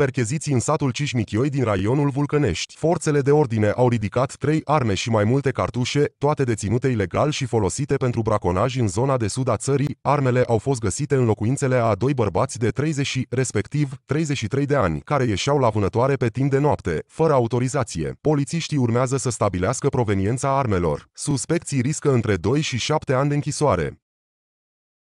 percheziții în satul Cișmichioi din raionul Vulcănești. Forțele de ordine au ridicat trei arme și mai multe cartușe, toate deținute ilegal și folosite pentru braconaj în zona de sud a țării. Armele au fost găsite în locuințele a doi bărbați de 30 respectiv 33 de ani, care ieșeau la vânătoare pe timp de noapte, fără autorizație. Polițiștii urmează să stabilească proveniența armelor. Suspecții riscă între 2 și 7 ani de închisoare.